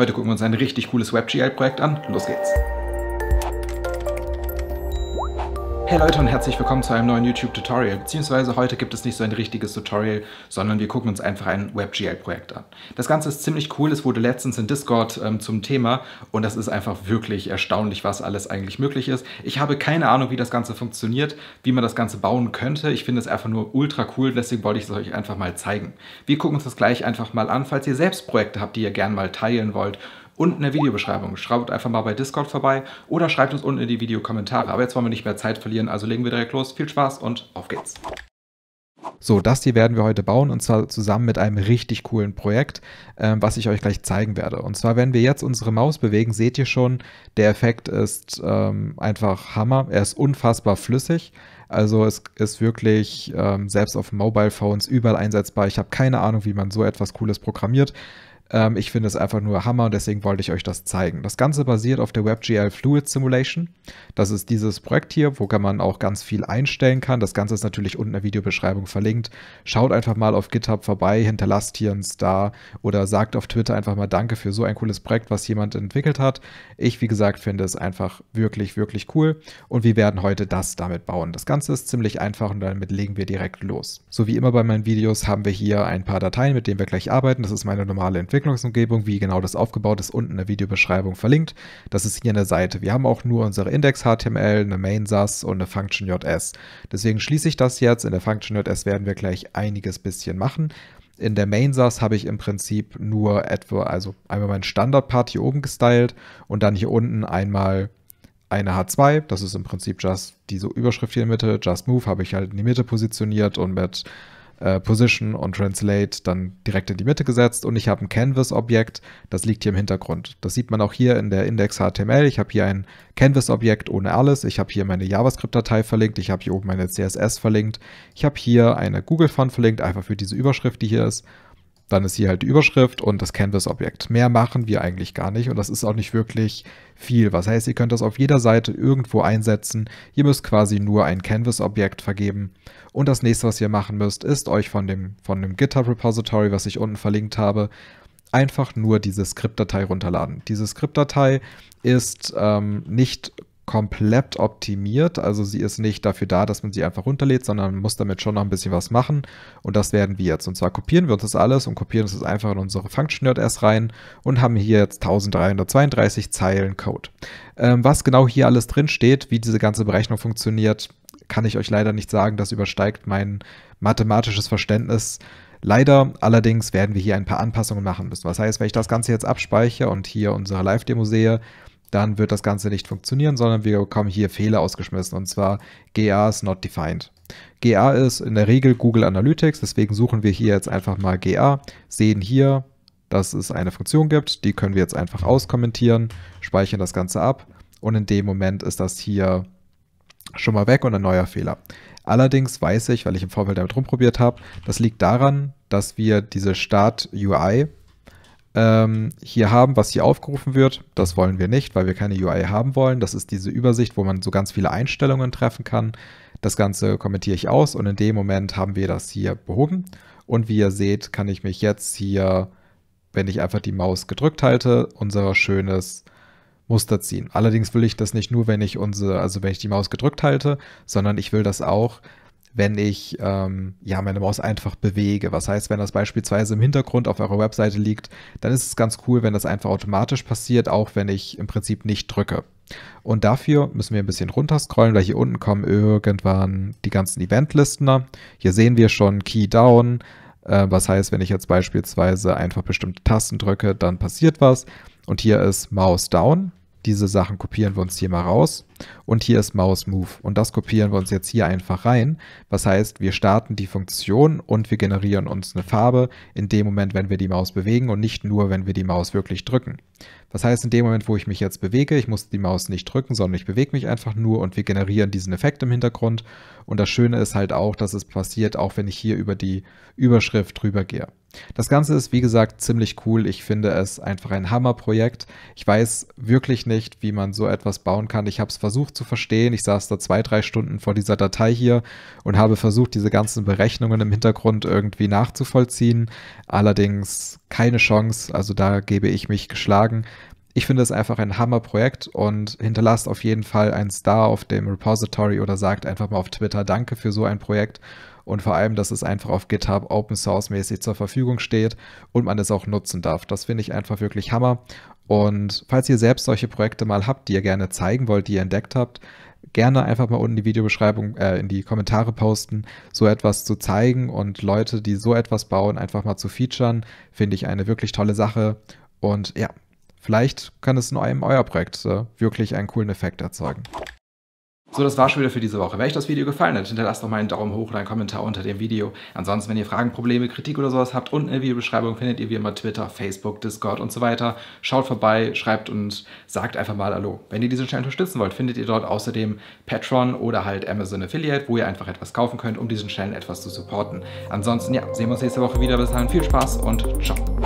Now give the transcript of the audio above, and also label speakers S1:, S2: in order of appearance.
S1: Heute gucken wir uns ein richtig cooles WebGL-Projekt an. Los geht's! Hey Leute und herzlich willkommen zu einem neuen YouTube-Tutorial. Beziehungsweise heute gibt es nicht so ein richtiges Tutorial, sondern wir gucken uns einfach ein WebGL-Projekt an. Das Ganze ist ziemlich cool, es wurde letztens in Discord ähm, zum Thema und das ist einfach wirklich erstaunlich, was alles eigentlich möglich ist. Ich habe keine Ahnung, wie das Ganze funktioniert, wie man das Ganze bauen könnte. Ich finde es einfach nur ultra cool, deswegen wollte ich es euch einfach mal zeigen. Wir gucken uns das gleich einfach mal an. Falls ihr selbst Projekte habt, die ihr gerne mal teilen wollt unten in der Videobeschreibung. Schreibt einfach mal bei Discord vorbei oder schreibt uns unten in die Videokommentare. Aber jetzt wollen wir nicht mehr Zeit verlieren, also legen wir direkt los. Viel Spaß und auf geht's! So, das hier werden wir heute bauen und zwar zusammen mit einem richtig coolen Projekt, äh, was ich euch gleich zeigen werde. Und zwar, wenn wir jetzt unsere Maus bewegen, seht ihr schon, der Effekt ist ähm, einfach Hammer. Er ist unfassbar flüssig. Also es ist wirklich ähm, selbst auf Mobile Phones überall einsetzbar. Ich habe keine Ahnung, wie man so etwas Cooles programmiert. Ähm, ich finde es einfach nur Hammer und deswegen wollte ich euch das zeigen. Das Ganze basiert auf der WebGL Fluid Simulation. Das ist dieses Projekt hier, wo man auch ganz viel einstellen kann. Das Ganze ist natürlich unten in der Videobeschreibung verlinkt. Schaut einfach mal auf GitHub vorbei, hinterlasst hier einen Star oder sagt auf Twitter einfach mal Danke für so ein cooles Projekt, was jemand entwickelt hat. Ich, wie gesagt, finde es einfach wirklich, wirklich cool und wir werden heute das damit bauen. Das Ganze ist ziemlich einfach und damit legen wir direkt los. So wie immer bei meinen Videos haben wir hier ein paar Dateien, mit denen wir gleich arbeiten. Das ist meine normale Entwicklung. Entwicklungsumgebung, wie genau das aufgebaut ist, unten in der Videobeschreibung verlinkt. Das ist hier an der Seite. Wir haben auch nur unsere Index-HTML, eine Main-SAS und eine Function.js. Deswegen schließe ich das jetzt. In der Function.js werden wir gleich einiges bisschen machen. In der Main SAS habe ich im Prinzip nur etwa, also einmal meinen Standard-Part hier oben gestylt und dann hier unten einmal eine H2. Das ist im Prinzip just diese Überschrift hier in der Mitte. Just Move habe ich halt in die Mitte positioniert und mit äh, Position und Translate dann direkt in die Mitte gesetzt und ich habe ein Canvas-Objekt, das liegt hier im Hintergrund. Das sieht man auch hier in der Index.html. Ich habe hier ein Canvas-Objekt ohne alles. Ich habe hier meine JavaScript-Datei verlinkt. Ich habe hier oben meine CSS verlinkt. Ich habe hier eine Google-Font verlinkt, einfach für diese Überschrift, die hier ist. Dann ist hier halt die Überschrift und das Canvas-Objekt. Mehr machen wir eigentlich gar nicht und das ist auch nicht wirklich viel. Was heißt, ihr könnt das auf jeder Seite irgendwo einsetzen. Ihr müsst quasi nur ein Canvas-Objekt vergeben. Und das nächste, was ihr machen müsst, ist euch von dem, von dem GitHub-Repository, was ich unten verlinkt habe, einfach nur diese Skriptdatei runterladen. Diese Skriptdatei ist ähm, nicht komplett optimiert. Also sie ist nicht dafür da, dass man sie einfach runterlädt, sondern muss damit schon noch ein bisschen was machen. Und das werden wir jetzt. Und zwar kopieren wir uns das alles und kopieren uns das einfach in unsere Function.js rein und haben hier jetzt 1332 Zeilen Code. Ähm, was genau hier alles drin steht, wie diese ganze Berechnung funktioniert, kann ich euch leider nicht sagen. Das übersteigt mein mathematisches Verständnis. Leider allerdings werden wir hier ein paar Anpassungen machen müssen. Was heißt, wenn ich das Ganze jetzt abspeichere und hier unsere Live-Demo sehe, dann wird das Ganze nicht funktionieren, sondern wir bekommen hier Fehler ausgeschmissen und zwar GA is not defined. GA ist in der Regel Google Analytics, deswegen suchen wir hier jetzt einfach mal GA, sehen hier, dass es eine Funktion gibt, die können wir jetzt einfach auskommentieren, speichern das Ganze ab und in dem Moment ist das hier schon mal weg und ein neuer Fehler. Allerdings weiß ich, weil ich im Vorfeld damit rumprobiert habe, das liegt daran, dass wir diese Start-UI, ähm, hier haben, was hier aufgerufen wird. Das wollen wir nicht, weil wir keine UI haben wollen. Das ist diese Übersicht, wo man so ganz viele Einstellungen treffen kann. Das Ganze kommentiere ich aus und in dem Moment haben wir das hier behoben. Und wie ihr seht, kann ich mich jetzt hier, wenn ich einfach die Maus gedrückt halte, unser schönes Muster ziehen. Allerdings will ich das nicht nur, wenn ich unsere, also wenn ich die Maus gedrückt halte, sondern ich will das auch, wenn ich ähm, ja meine Maus einfach bewege. Was heißt, wenn das beispielsweise im Hintergrund auf eurer Webseite liegt, dann ist es ganz cool, wenn das einfach automatisch passiert, auch wenn ich im Prinzip nicht drücke. Und dafür müssen wir ein bisschen runterscrollen, weil hier unten kommen irgendwann die ganzen Event-Listener. Hier sehen wir schon Key Down. Äh, was heißt, wenn ich jetzt beispielsweise einfach bestimmte Tasten drücke, dann passiert was. Und hier ist Maus Down diese Sachen kopieren wir uns hier mal raus und hier ist Mouse Move und das kopieren wir uns jetzt hier einfach rein. Was heißt, wir starten die Funktion und wir generieren uns eine Farbe in dem Moment, wenn wir die Maus bewegen und nicht nur, wenn wir die Maus wirklich drücken. Was heißt, in dem Moment, wo ich mich jetzt bewege, ich muss die Maus nicht drücken, sondern ich bewege mich einfach nur und wir generieren diesen Effekt im Hintergrund und das Schöne ist halt auch, dass es passiert, auch wenn ich hier über die Überschrift drüber gehe. Das Ganze ist, wie gesagt, ziemlich cool. Ich finde es einfach ein Hammerprojekt. Ich weiß wirklich nicht, wie man so etwas bauen kann. Ich habe es versucht zu verstehen. Ich saß da zwei, drei Stunden vor dieser Datei hier und habe versucht, diese ganzen Berechnungen im Hintergrund irgendwie nachzuvollziehen. Allerdings keine Chance. Also da gebe ich mich geschlagen. Ich finde es einfach ein Hammerprojekt und hinterlasst auf jeden Fall einen Star auf dem Repository oder sagt einfach mal auf Twitter Danke für so ein Projekt und vor allem, dass es einfach auf GitHub Open Source mäßig zur Verfügung steht und man es auch nutzen darf. Das finde ich einfach wirklich Hammer. Und falls ihr selbst solche Projekte mal habt, die ihr gerne zeigen wollt, die ihr entdeckt habt, gerne einfach mal unten in die Videobeschreibung, äh, in die Kommentare posten, so etwas zu zeigen und Leute, die so etwas bauen, einfach mal zu featuren, finde ich eine wirklich tolle Sache. Und ja, vielleicht kann es in eurem euer Projekt äh, wirklich einen coolen Effekt erzeugen. So, das war schon wieder für diese Woche. Wenn euch das Video gefallen hat, hinterlasst doch mal einen Daumen hoch oder einen Kommentar unter dem Video. Ansonsten, wenn ihr Fragen, Probleme, Kritik oder sowas habt, unten in der Videobeschreibung findet ihr wie immer Twitter, Facebook, Discord und so weiter. Schaut vorbei, schreibt und sagt einfach mal Hallo. Wenn ihr diesen Channel unterstützen wollt, findet ihr dort außerdem Patreon oder halt Amazon Affiliate, wo ihr einfach etwas kaufen könnt, um diesen Channel etwas zu supporten. Ansonsten, ja, sehen wir uns nächste Woche wieder. Bis dahin, viel Spaß und ciao.